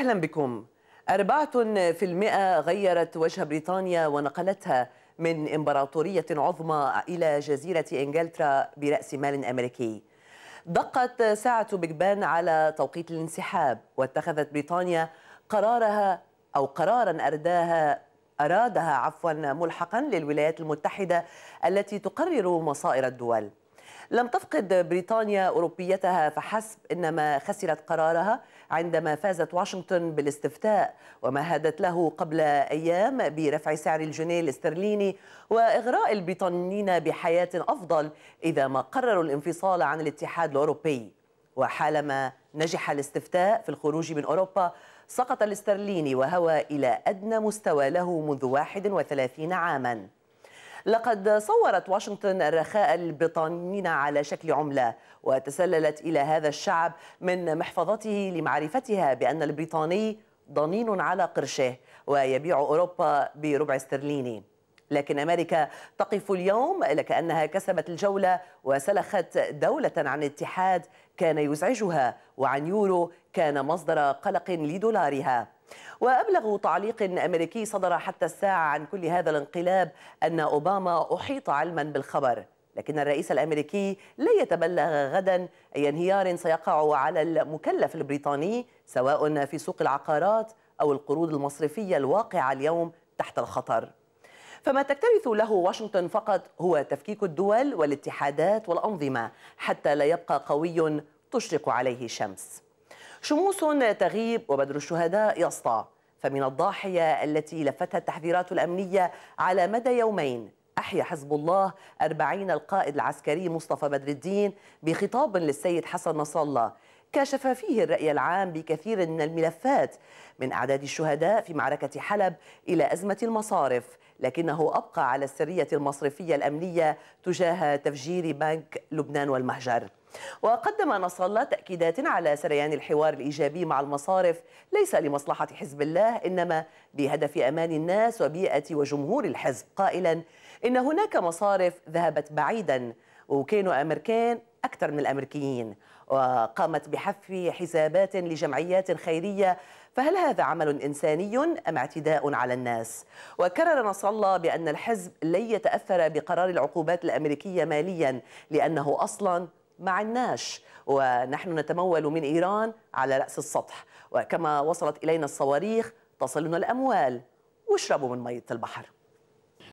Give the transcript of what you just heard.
أهلا بكم أربعة في المئة غيرت وجه بريطانيا ونقلتها من إمبراطورية عظمى إلى جزيرة إنجلترا برأس مال أمريكي دقت ساعة بيج بان على توقيت الانسحاب واتخذت بريطانيا قرارها أو قرارا أرداها أرادها عفوا ملحقا للولايات المتحدة التي تقرر مصائر الدول لم تفقد بريطانيا أوروبيتها فحسب إنما خسرت قرارها عندما فازت واشنطن بالاستفتاء ومهدت له قبل أيام برفع سعر الجنيه الاسترليني وإغراء البريطانيين بحياة أفضل إذا ما قرروا الانفصال عن الاتحاد الأوروبي وحالما نجح الاستفتاء في الخروج من أوروبا سقط الاسترليني وهوى إلى أدنى مستوى له منذ 31 عاماً لقد صورت واشنطن الرخاء البريطانيين على شكل عملة وتسللت إلى هذا الشعب من محفظته لمعرفتها بأن البريطاني ضنين على قرشه ويبيع أوروبا بربع استرليني لكن أمريكا تقف اليوم لكأنها كسبت الجولة وسلخت دولة عن اتحاد كان يزعجها وعن يورو كان مصدر قلق لدولارها وأبلغ تعليق أمريكي صدر حتى الساعة عن كل هذا الانقلاب أن أوباما أحيط علما بالخبر لكن الرئيس الأمريكي لا يتبلغ غدا أي انهيار سيقع على المكلف البريطاني سواء في سوق العقارات أو القروض المصرفية الواقعة اليوم تحت الخطر فما تكترث له واشنطن فقط هو تفكيك الدول والاتحادات والأنظمة حتى لا يبقى قوي تشرق عليه شمس شموس تغيب وبدر الشهداء يسطع فمن الضاحية التي لفتها التحذيرات الأمنية على مدى يومين أحيا حزب الله أربعين القائد العسكري مصطفى بدر الدين بخطاب للسيد حسن نصر الله كاشف فيه الرأي العام بكثير من الملفات من أعداد الشهداء في معركة حلب إلى أزمة المصارف لكنه أبقى على السرية المصرفية الأمنية تجاه تفجير بنك لبنان والمهجر وقدم نصر الله تأكيدات على سريان الحوار الإيجابي مع المصارف ليس لمصلحة حزب الله إنما بهدف أمان الناس وبيئة وجمهور الحزب قائلا إن هناك مصارف ذهبت بعيدا وكانوا أمريكان أكثر من الأمريكيين وقامت بحف حسابات لجمعيات خيرية فهل هذا عمل إنساني أم اعتداء على الناس؟ وكرر نصر الله بأن الحزب لن يتأثر بقرار العقوبات الأمريكية ماليا لأنه أصلا ما عناش ونحن نتمول من إيران على رأس السطح وكما وصلت إلينا الصواريخ تصلنا الأموال واشربوا من مية البحر